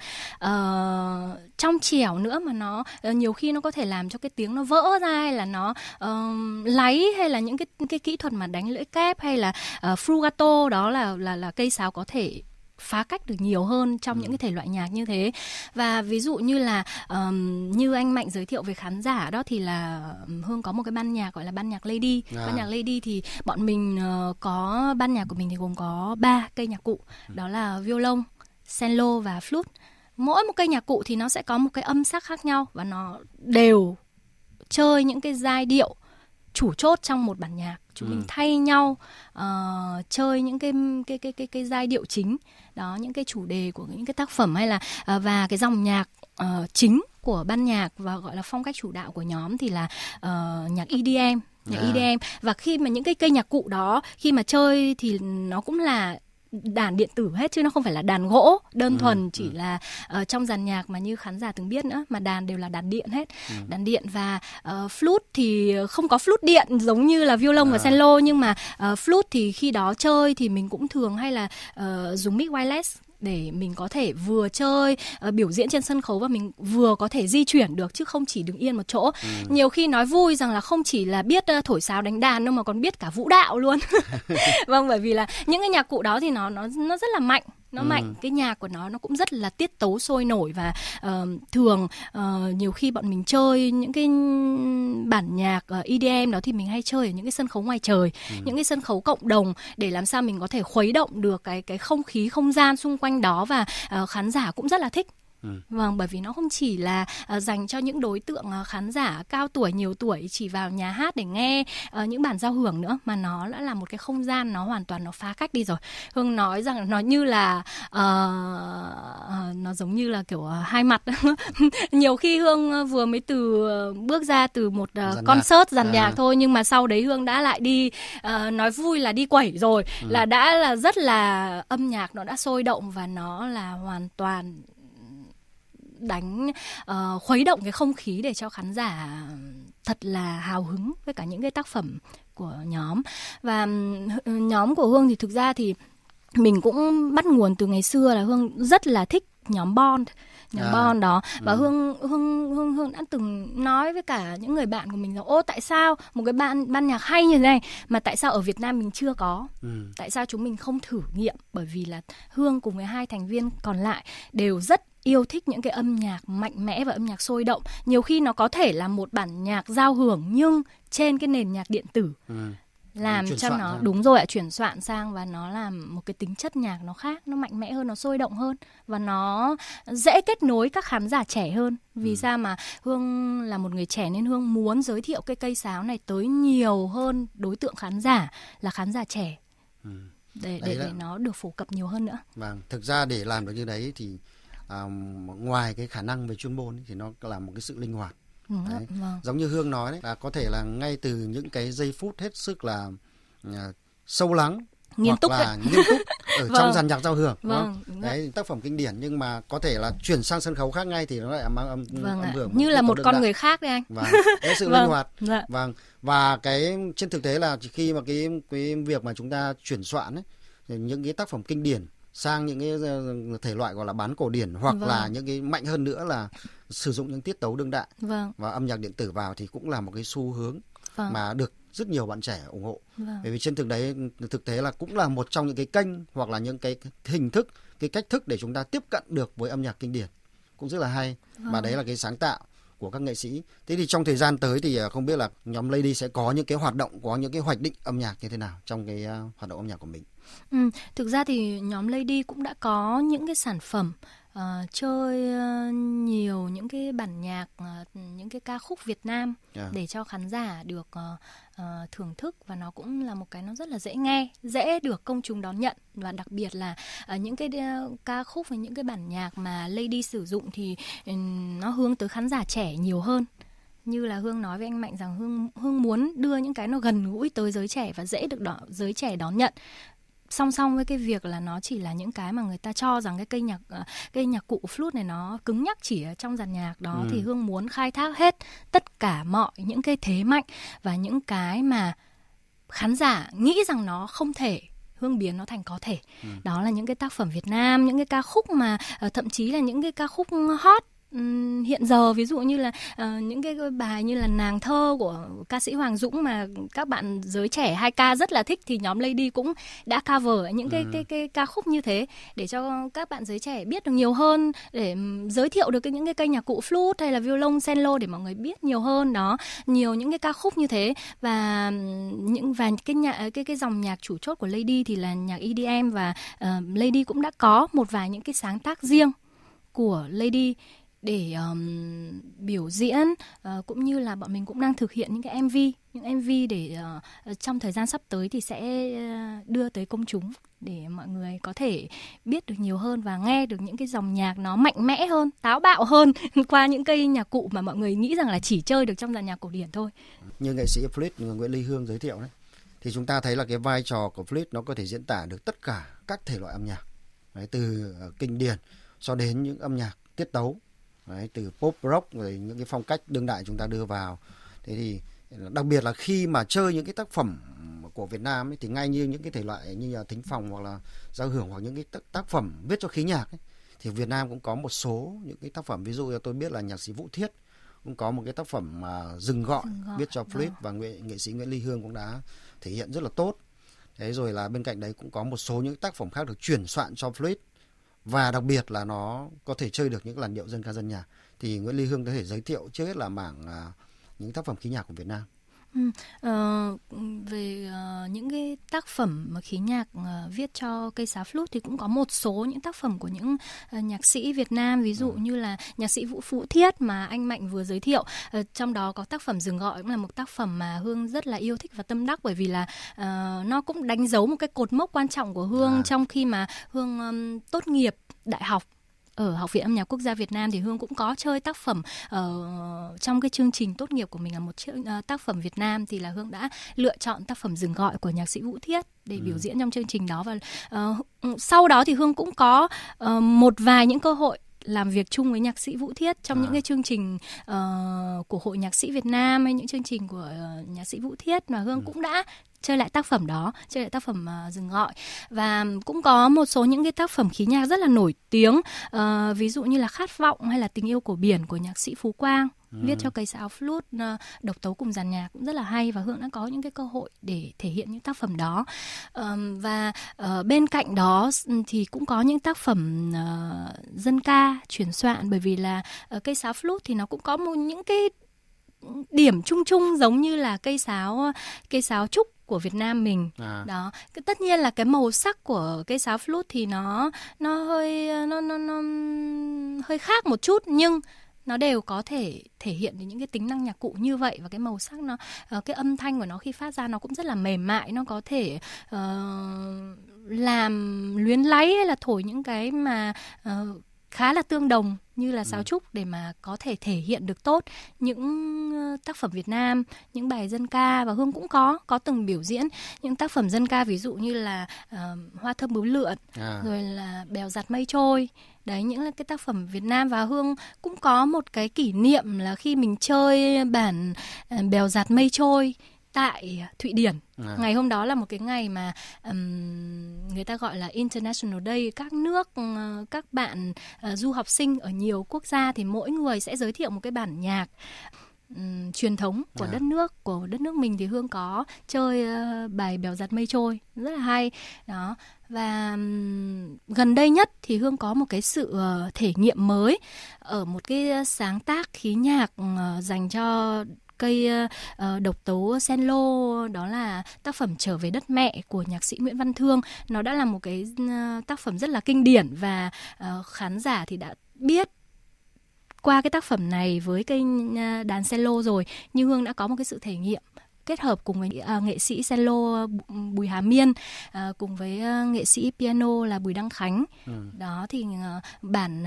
S2: uh, trong trẻo nữa mà nó ờ, nhiều khi nó có thể làm cho cái tiếng nó vỡ ra hay là nó uh, láy hay là những cái cái kỹ thuật mà đánh lưỡi kép hay là uh, frugato đó là là là cây sáo có thể phá cách được nhiều hơn trong ừ. những cái thể loại nhạc như thế và ví dụ như là um, như anh mạnh giới thiệu với khán giả đó thì là hương có một cái ban nhạc gọi là ban nhạc lady à. ban nhạc lady thì bọn mình uh, có ban nhạc của mình thì gồm có ba cây nhạc cụ ừ. đó là violon cello và flute mỗi một cây nhạc cụ thì nó sẽ có một cái âm sắc khác nhau và nó đều chơi những cái giai điệu chủ chốt trong một bản nhạc chúng ừ. mình thay nhau uh, chơi những cái cái cái cái cái giai điệu chính đó những cái chủ đề của những cái tác phẩm hay là uh, và cái dòng nhạc uh, chính của ban nhạc và gọi là phong cách chủ đạo của nhóm thì là uh, nhạc EDM nhạc à. EDM và khi mà những cái cây nhạc cụ đó khi mà chơi thì nó cũng là đàn điện tử hết chứ nó không phải là đàn gỗ đơn ừ, thuần ừ. chỉ ừ. là uh, trong dàn nhạc mà như khán giả từng biết nữa mà đàn đều là đàn điện hết ừ. đàn điện và uh, flute thì không có flute điện giống như là violon à. và cello nhưng mà uh, flute thì khi đó chơi thì mình cũng thường hay là uh, dùng mic wireless để mình có thể vừa chơi uh, biểu diễn trên sân khấu và mình vừa có thể di chuyển được chứ không chỉ đứng yên một chỗ ừ. nhiều khi nói vui rằng là không chỉ là biết uh, thổi sáo đánh đàn đâu mà còn biết cả vũ đạo luôn [LAUGHS] [LAUGHS] vâng bởi vì là những cái nhạc cụ đó thì nó nó nó rất là mạnh nó ừ. mạnh cái nhạc của nó nó cũng rất là tiết tấu sôi nổi và uh, thường uh, nhiều khi bọn mình chơi những cái bản nhạc uh, ờ, EDM đó thì mình hay chơi ở những cái sân khấu ngoài trời ừ. những cái sân khấu cộng đồng để làm sao mình có thể khuấy động được cái cái không khí không gian xung quanh đó và uh, khán giả cũng rất là thích Vâng, bởi vì nó không chỉ là uh, dành cho những đối tượng uh, khán giả cao tuổi, nhiều tuổi chỉ vào nhà hát để nghe uh, những bản giao hưởng nữa mà nó đã là một cái không gian nó hoàn toàn nó phá cách đi rồi. Hương nói rằng nó như là uh, uh, nó giống như là kiểu uh, hai mặt. [LAUGHS] nhiều khi Hương vừa mới từ uh, bước ra từ một uh, concert dàn à. nhạc thôi nhưng mà sau đấy Hương đã lại đi uh, nói vui là đi quẩy rồi, ừ. là đã là rất là âm nhạc nó đã sôi động và nó là hoàn toàn đánh uh, khuấy động cái không khí để cho khán giả thật là hào hứng với cả những cái tác phẩm của nhóm và ừ, nhóm của hương thì thực ra thì mình cũng bắt nguồn từ ngày xưa là hương rất là thích nhóm Bond nhóm à, Bond đó và ừ. Hương Hương Hương Hương đã từng nói với cả những người bạn của mình rằng ô tại sao một cái ban ban nhạc hay như thế này mà tại sao ở Việt Nam mình chưa có ừ. tại sao chúng mình không thử nghiệm bởi vì là Hương cùng với hai thành viên còn lại đều rất yêu thích những cái âm nhạc mạnh mẽ và âm nhạc sôi động nhiều khi nó có thể là một bản nhạc giao hưởng nhưng trên cái nền nhạc điện tử ừ. làm cho nó sang. đúng rồi ạ chuyển soạn sang và nó làm một cái tính chất nhạc nó khác nó mạnh mẽ hơn nó sôi động hơn và nó dễ kết nối các khán giả trẻ hơn vì ừ. sao mà hương là một người trẻ nên hương muốn giới thiệu cái cây sáo này tới nhiều hơn đối tượng khán giả là khán giả trẻ
S1: ừ. để để, để
S2: nó được phổ cập nhiều hơn nữa
S1: vâng thực ra để làm được như đấy thì à, ngoài cái khả năng về chuyên môn thì nó là một cái sự linh hoạt ừ, đấy. Vâng. giống như hương nói đấy là có thể là ngay từ những cái giây phút hết sức là à, sâu lắng nghiêm hoặc túc là nghiêm túc ở [LAUGHS] vâng. trong dàn nhạc giao hưởng vâng. Đúng đấy tác phẩm kinh điển nhưng mà có thể là chuyển sang sân khấu khác ngay thì nó lại mang âm vâng âm hưởng như là một con đại. người
S2: khác đấy anh vâng. cái sự [LAUGHS] vâng. linh hoạt dạ.
S1: vâng và cái trên thực tế là khi mà cái cái việc mà chúng ta chuyển soạn ấy những cái tác phẩm kinh điển sang những cái ờ, ờ, thể loại gọi là bán cổ điển hoặc vâng. là những cái mạnh hơn nữa là sử dụng những tiết tấu đương đại vâng. và âm nhạc điện tử vào thì cũng là một cái xu hướng vâng. mà được rất nhiều bạn trẻ ủng hộ vâng. bởi vì trên thực đấy thực tế là cũng là một trong những cái kênh hoặc là những cái hình thức cái cách thức để chúng ta tiếp cận được với âm nhạc kinh điển cũng rất là hay vâng. và đấy là cái sáng tạo của các nghệ sĩ. Thế thì trong thời gian tới thì à, không biết là nhóm Lady sẽ có những cái hoạt động, có những cái hoạch định âm nhạc như thế nào trong cái à, hoạt động âm nhạc của mình.
S2: Ừ, thực ra thì nhóm Lady cũng đã có những cái sản phẩm uh, chơi uh, nhiều những cái bản nhạc uh, những cái ca khúc Việt Nam yeah. Dạ. để cho khán giả được uh, uh, thưởng thức và nó cũng là một cái nó rất là dễ nghe dễ được công chúng đón nhận và đặc biệt là uh, những cái uh, ca khúc và những cái bản nhạc mà Lady sử dụng thì uh, nó hướng tới khán giả trẻ nhiều hơn như là hương nói với anh mạnh rằng hương hương muốn đưa những cái nó gần gũi tới giới trẻ và dễ được đo- giới trẻ đón nhận song song với cái việc là nó chỉ là những cái mà người ta cho rằng cái cây nhạc ờ, cây nhạc cụ flute này nó cứng nhắc chỉ ở trong dàn nhạc đó ừ. thì hương muốn khai thác hết tất cả mọi những cái thế mạnh và những cái mà khán giả nghĩ rằng nó không thể hương biến nó thành có thể ừ. đó là những cái tác phẩm việt nam những cái ca khúc mà ờ, thậm chí là những cái ca khúc hot hiện giờ ví dụ như là uh, những cái bài như là nàng thơ của ca sĩ Hoàng Dũng mà các bạn giới trẻ hai ca rất là thích thì nhóm Lady cũng đã cover những cái, ừ. cái cái cái ca khúc như thế để cho các bạn giới trẻ biết được nhiều hơn để giới thiệu được cái những cái cây nhạc cụ flute hay là violon cello để mọi người biết nhiều hơn đó nhiều những cái ca khúc như thế và những và cái nhà cái cái dòng nhạc chủ chốt của Lady thì là nhạc EDM và uh, Lady cũng đã có một vài những cái sáng tác riêng của Lady để um, biểu diễn uh, cũng như là bọn mình cũng đang thực hiện những cái MV những MV để uh, trong thời gian sắp tới thì sẽ uh, đưa tới công chúng để mọi người có thể biết được nhiều hơn và nghe được những cái dòng nhạc nó mạnh mẽ hơn, táo bạo hơn [LAUGHS] qua những cây nhạc cụ mà mọi người nghĩ rằng là chỉ chơi được trong dàn nhạc cổ điển thôi.
S1: Như nghệ sĩ Fleet Nguyễn Ly Hương giới thiệu đấy thì chúng ta thấy là cái vai trò của Fleet nó có thể diễn tả được tất cả các thể loại âm nhạc. Đấy, từ kinh điển cho đến những âm nhạc tiết tấu Đấy, từ pop rock rồi những cái phong cách đương đại chúng ta đưa vào thế thì đặc biệt là khi mà chơi những cái tác phẩm của Việt Nam ấy, thì ngay như những cái thể loại như là thính phòng hoặc là giao hưởng hoặc những cái tác, tác phẩm viết cho khí nhạc ấy, thì Việt Nam cũng có một số những cái tác phẩm ví dụ như tôi biết là nhạc sĩ Vũ Thiết cũng có một cái tác phẩm mà dừng gọi, viết cho vâng. flute và nghệ, nghệ sĩ Nguyễn Ly Hương cũng đã thể hiện rất là tốt thế rồi là bên cạnh đấy cũng có một số những tác phẩm khác được chuyển soạn cho flute và đặc biệt là nó có thể chơi được những làn điệu dân ca dân nhà thì Nguyễn Ly Hương có thể giới thiệu trước hết là mảng à, những tác phẩm khí nhạc của Việt Nam
S2: Ừ, ờ, về uh, những cái tác phẩm mà khí nhạc uh, viết cho cây sáo flute thì cũng có một số những tác phẩm của những uh, nhạc sĩ Việt Nam ví dụ ừ. như là nhạc sĩ Vũ Phú Thiết mà anh Mạnh vừa giới thiệu uh, trong đó có tác phẩm Dừng gọi cũng là một tác phẩm mà Hương rất là yêu thích và tâm đắc bởi vì là uh, nó cũng đánh dấu một cái cột mốc quan trọng của Hương à. trong khi mà Hương um, tốt nghiệp đại học ở Học viện Âm nhạc Quốc gia Việt Nam thì Hương cũng có chơi tác phẩm ở ờ, uh, trong cái chương trình tốt nghiệp của mình là một chiếc uh, ờ, tác phẩm Việt Nam thì là Hương đã lựa chọn tác phẩm dừng gọi của nhạc sĩ Vũ Thiết để ừ. biểu diễn trong chương trình đó và uh, sau đó thì Hương cũng có uh, một vài những cơ hội làm việc chung với nhạc sĩ Vũ Thiết trong à. những cái chương trình uh, của hội nhạc sĩ Việt Nam hay những chương trình của uh, nhạc sĩ Vũ Thiết mà Hương ừ. cũng đã chơi lại tác phẩm đó chơi lại tác phẩm uh, ờ, dừng gọi và cũng có một số những cái tác phẩm khí nhạc rất là nổi tiếng uh, ví dụ như là khát vọng hay là tình yêu của biển của nhạc sĩ phú quang À. viết cho cây sáo flute ờ, độc tấu cùng dàn nhạc cũng rất là hay và hương đã có những cái cơ hội để thể hiện những tác phẩm đó và bên cạnh đó ừ, thì cũng có những tác phẩm dân ca chuyển soạn bởi vì là cây sáo flute thì nó cũng có một những cái ừ, điểm chung chung giống như là cây sáo cây sáo trúc của Việt Nam mình à. đó tất nhiên là cái màu sắc của cây sáo flute thì nó nó hơi nó nó nó hơi khác một chút nhưng nó đều có thể thể hiện được những cái tính năng nhạc cụ như vậy và cái màu sắc nó ờ, cái âm thanh của nó khi phát ra nó cũng rất là mềm mại nó có thể uh, làm luyến láy hay là thổi những cái mà uh, khá là tương đồng như là sáo ừ. trúc để mà có thể thể hiện được tốt những ờ, tác phẩm Việt Nam, những bài dân ca và Hương cũng có có từng biểu diễn những tác phẩm dân ca ví dụ như là uh, Hoa thơm bướm lượn à. rồi là Bèo giặt mây trôi. Đấy những là cái tác phẩm Việt Nam và Hương cũng có một cái kỷ niệm là khi mình chơi bản uh, Bèo giặt mây trôi tại ờ, Thụy Điển. À. Ngày hôm đó là một cái ngày mà um, người ta gọi là International Day các nước ờ, các bạn uh, du học sinh ở nhiều quốc gia thì mỗi người sẽ giới thiệu một cái bản nhạc um, truyền thống của à. đất nước của đất nước mình thì Hương có chơi uh, bài bèo giặt mây trôi rất là hay. Đó và um, gần đây nhất thì Hương có một cái sự uh, thể nghiệm mới ở một cái sáng tác khí nhạc uh, dành cho cây ờ, độc tố sen lô đó là tác phẩm trở về đất mẹ của nhạc sĩ Nguyễn Văn Thương nó đã là một cái tác phẩm rất là kinh điển và ờ, khán giả thì đã biết qua cái tác phẩm này với cây đàn cello rồi như hương đã có một cái sự thể nghiệm kết hợp cùng với à, nghệ sĩ cello Bùi Hà Miên ờ, cùng với nghệ sĩ piano là Bùi Đăng Khánh. Ừ. Đó thì bản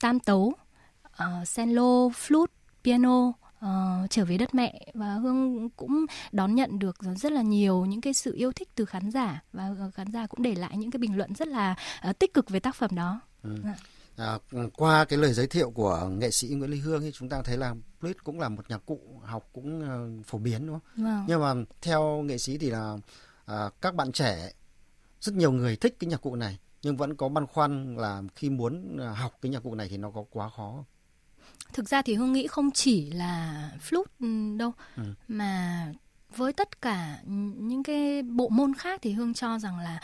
S2: tam tấu uh, cello, flute, piano uh, trở về đất mẹ và hương cũng đón nhận được rất là nhiều những cái sự yêu thích từ khán giả và ờ, khán giả cũng để lại những cái bình luận rất là uh, tích cực về tác phẩm đó
S1: ừ. Dạ. à. qua cái lời giới thiệu của nghệ sĩ Nguyễn Lý Hương thì chúng ta thấy là blues cũng là một nhạc cụ học cũng uh, phổ biến đúng không? Wow. Vâng. Nhưng mà theo nghệ sĩ thì là à, các bạn trẻ rất nhiều người thích cái nhạc cụ này nhưng vẫn có băn khoăn là khi muốn à, học cái nhạc cụ này thì nó có quá khó không?
S2: thực ra thì hương nghĩ không chỉ là flute ừ, đâu ừ. mà với tất cả những cái bộ môn khác thì hương cho rằng là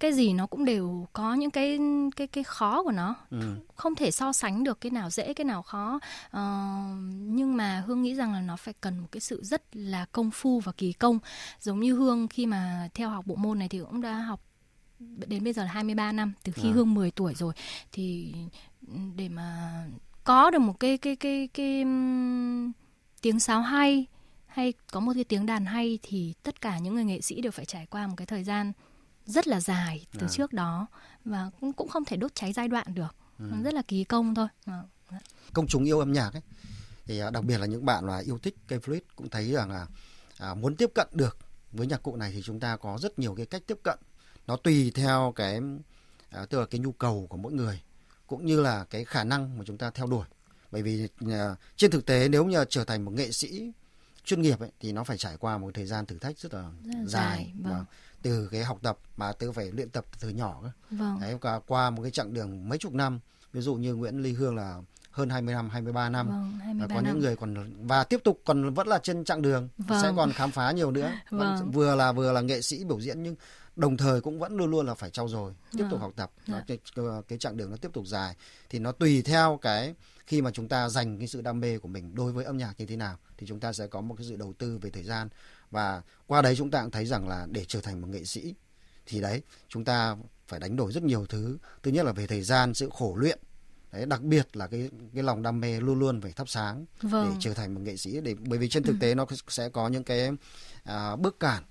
S2: cái gì nó cũng đều có những cái cái cái khó của nó ừ. không thể so sánh được cái nào dễ cái nào khó ờ, nhưng mà hương nghĩ rằng là nó phải cần một cái sự rất là công phu và kỳ công giống như hương khi mà theo học bộ môn này thì cũng đã học đến bây giờ là 23 năm từ khi à. Hương 10 tuổi rồi thì để mà có được một cái cái cái cái, cái tiếng sáo hay hay có một cái tiếng đàn hay thì tất cả những người nghệ sĩ đều phải trải qua một cái thời gian rất là dài từ à. trước đó và cũng cũng không thể đốt cháy giai đoạn được ừ. rất là kỳ công thôi à.
S1: công chúng yêu âm nhạc ấy thì à, đặc biệt là những bạn là yêu thích cây flute cũng thấy rằng là à, muốn tiếp cận được với nhạc cụ này thì chúng ta có rất nhiều cái cách tiếp cận nó tùy theo cái à, tức là cái nhu cầu của mỗi người cũng như là cái khả năng mà chúng ta theo đuổi bởi vì à, trên thực tế nếu như trở thành một nghệ sĩ chuyên nghiệp ấy, thì nó phải trải qua một thời gian thử thách rất là, rất dài, dài vâng. từ cái học tập mà từ phải luyện tập từ nhỏ vâng. đấy qua, qua một cái chặng đường mấy chục năm ví dụ như Nguyễn Ly Hương là hơn 20 năm, 23 năm. Vâng, 23 và có năm. những người còn và tiếp tục còn vẫn là trên chặng đường, vâng. sẽ còn khám phá nhiều nữa. Vâng. vừa là vừa là nghệ sĩ biểu diễn nhưng đồng thời cũng vẫn luôn luôn là phải trau dồi tiếp tục dạ. học tập nó, dạ. cái, cái chặng đường nó tiếp tục dài thì nó tùy theo cái khi mà chúng ta dành cái sự đam mê của mình đối với âm nhạc như thế nào thì chúng ta sẽ có một cái sự đầu tư về thời gian và qua đấy chúng ta cũng thấy rằng là để trở thành một nghệ sĩ thì đấy chúng ta phải đánh đổi rất nhiều thứ thứ nhất là về thời gian sự khổ luyện đấy đặc biệt là cái cái lòng đam mê luôn luôn phải thắp sáng vâng. để trở thành một nghệ sĩ để bởi vì trên ừ. thực tế nó sẽ có những cái à, bước cản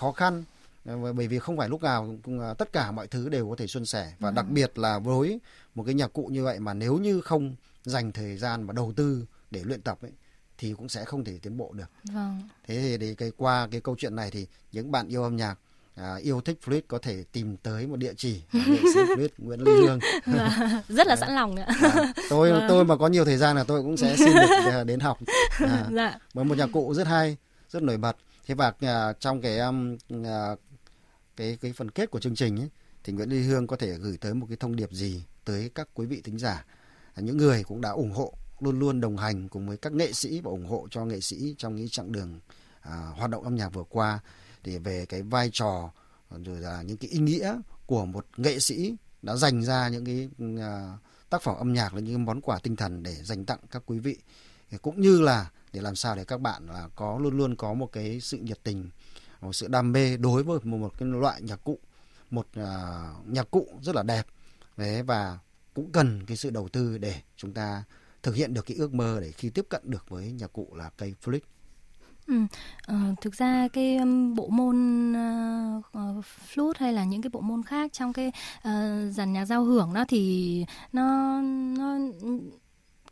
S1: khó khăn Ờ, bởi vì không phải lúc nào ờ, tất cả mọi thứ đều có thể xuân sẻ và ừ. đặc biệt là với một cái nhạc cụ như vậy mà nếu như không dành thời gian và đầu tư để luyện tập ấy thì cũng sẽ không thể tiến bộ được. Vâng. Thế thì để cái qua cái câu chuyện này thì những bạn yêu âm nhạc À, yêu thích flute có thể tìm tới một địa chỉ nghệ sĩ [LAUGHS] flute Nguyễn Lê Dương à, rất là sẵn lòng ạ. À, tôi à. tôi mà có nhiều thời gian là tôi cũng sẽ xin được à, đến học. À, dạ. Bởi một nhạc cụ rất hay, rất nổi bật. Thế và uh, trong cái um, uh, cái cái phần kết của chương trình ấy, thì Nguyễn duy Hương có thể gửi tới một cái thông điệp gì tới các quý vị thính giả những người cũng đã ủng hộ luôn luôn đồng hành cùng với các nghệ sĩ và ủng hộ cho nghệ sĩ trong những chặng đường à, hoạt động âm nhạc vừa qua thì về cái vai trò rồi là những cái ý nghĩa của một nghệ sĩ đã dành ra những cái à, tác phẩm âm nhạc là những món quà tinh thần để dành tặng các quý vị cũng như là để làm sao để các bạn là có luôn luôn có một cái sự nhiệt tình một sự đam mê đối với một, một cái loại nhạc cụ một uh, nhạc cụ rất là đẹp đấy và cũng cần cái sự đầu tư để chúng ta thực hiện được cái ước mơ để khi tiếp cận được với nhạc cụ là cây flute.
S2: Ừ. Ờ, thực ra cái um, bộ môn uh, flute hay là những cái bộ môn khác trong cái uh, dàn nhạc giao hưởng đó thì nó nó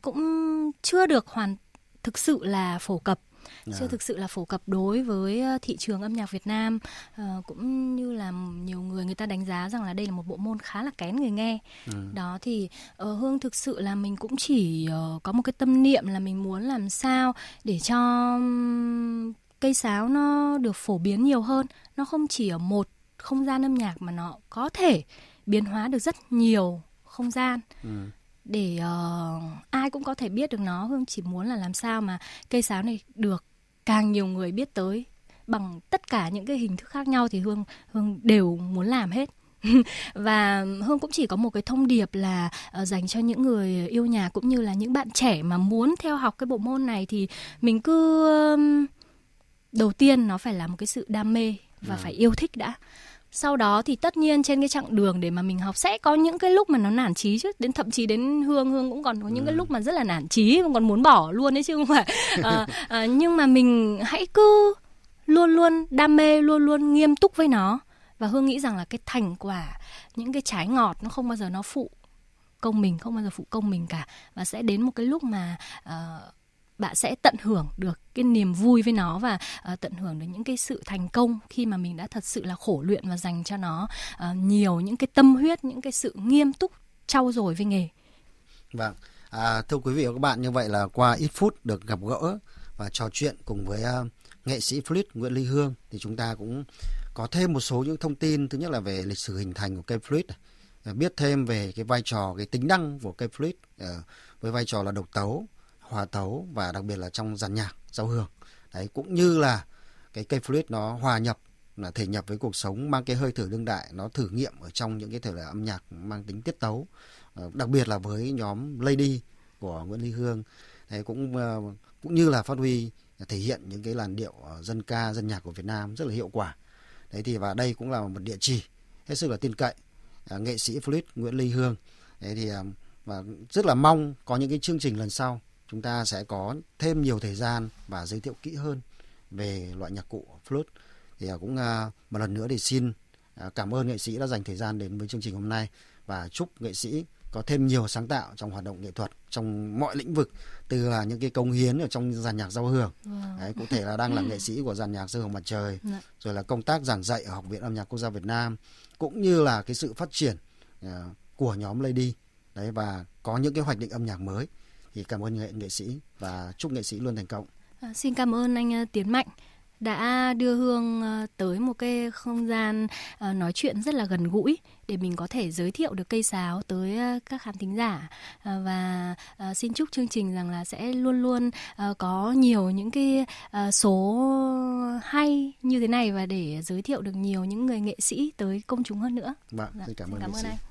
S2: cũng chưa được hoàn thực sự là phổ cập chưa dạ. thực sự là phổ cập đối với thị trường âm nhạc Việt Nam à, cũng như là nhiều người người ta đánh giá rằng là đây là một bộ môn khá là kén người nghe à. đó thì uh, Hương thực sự là mình cũng chỉ uh, có một cái tâm niệm là mình muốn làm sao để cho um, cây sáo nó được phổ biến nhiều hơn nó không chỉ ở một không gian âm nhạc mà nó có thể biến hóa được rất nhiều không gian ừ để uh, ai cũng có thể biết được nó hương chỉ muốn là làm sao mà cây sáo này được càng nhiều người biết tới bằng tất cả những cái hình thức khác nhau thì hương hương đều muốn làm hết [LAUGHS] và hương cũng chỉ có một cái thông điệp là uh, dành cho những người yêu nhà cũng như là những bạn trẻ mà muốn theo học cái bộ môn này thì mình cứ um, đầu tiên nó phải là một cái sự đam mê và à. phải yêu thích đã sau đó thì tất nhiên trên cái chặng đường để mà mình học sẽ có những cái lúc mà nó nản trí chứ đến thậm chí đến hương hương cũng còn có những cái ừ. lúc mà rất là nản trí còn muốn bỏ luôn đấy chứ không phải à, [LAUGHS] à, nhưng mà mình hãy cứ luôn luôn đam mê luôn luôn nghiêm túc với nó và hương nghĩ rằng là cái thành quả những cái trái ngọt nó không bao giờ nó phụ công mình không bao giờ phụ công mình cả và sẽ đến một cái lúc mà uh, bạn sẽ tận hưởng được cái niềm vui với nó và uh, tận hưởng được những cái sự thành công khi mà mình đã thật sự là khổ luyện và dành cho nó uh, nhiều những cái tâm huyết những cái sự nghiêm túc trau dồi với nghề
S1: vâng à, thưa quý vị và các bạn như vậy là qua ít phút được gặp gỡ và trò chuyện cùng với uh, nghệ sĩ flute Nguyễn Ly Hương thì chúng ta cũng có thêm một số những thông tin thứ nhất là về lịch sử hình thành của cây flute biết thêm về cái vai trò cái tính năng của cây flute uh, với vai trò là độc tấu hòa tấu và đặc biệt là trong dàn nhạc giao hưởng đấy cũng như là cái cây flute nó hòa nhập là thể nhập với cuộc sống mang cái hơi thở đương đại nó thử nghiệm ở trong những cái thể loại âm nhạc mang tính tiết tấu ờ, đặc biệt là với nhóm Lady của Nguyễn Ly Hương đấy cũng ờ, cũng như là phát huy ờ, thể hiện những cái làn điệu dân ca dân nhạc của Việt Nam rất là hiệu quả đấy thì và đây cũng là một địa chỉ hết sức là tin cậy nghệ sĩ Flit Nguyễn Ly Hương đấy thì và rất là mong có những cái chương trình lần sau chúng ta sẽ có thêm nhiều thời gian và giới thiệu kỹ hơn về loại nhạc cụ flute thì à, cũng à, một lần nữa thì xin à, cảm ơn nghệ sĩ đã dành thời gian đến với chương trình hôm nay và chúc nghệ sĩ có thêm nhiều sáng tạo trong hoạt động nghệ thuật trong mọi lĩnh vực từ là những cái công hiến ở trong dàn nhạc giao hưởng wow. Vâng. Đấy, cụ thể là đang là nghệ sĩ của dàn nhạc giao hưởng mặt trời Đấy. Dạ. rồi là công tác giảng dạy ở học viện âm nhạc quốc gia việt nam cũng như là cái sự phát triển của nhóm lady Đấy và có những cái hoạch định âm nhạc mới thì cảm ơn nghệ nghệ sĩ và chúc nghệ sĩ luôn thành công
S2: à, xin cảm ơn anh à, Tiến Mạnh đã đưa Hương à, tới một cái không gian à, nói chuyện rất là gần gũi để mình có thể giới thiệu được cây sáo tới các khán thính giả và xin chúc chương trình rằng là sẽ luôn luôn có nhiều những cái số hay như thế này và để giới thiệu được nhiều những người nghệ sĩ tới công chúng hơn nữa. Vâng, dạ, xin cảm ơn, cảm ơn anh.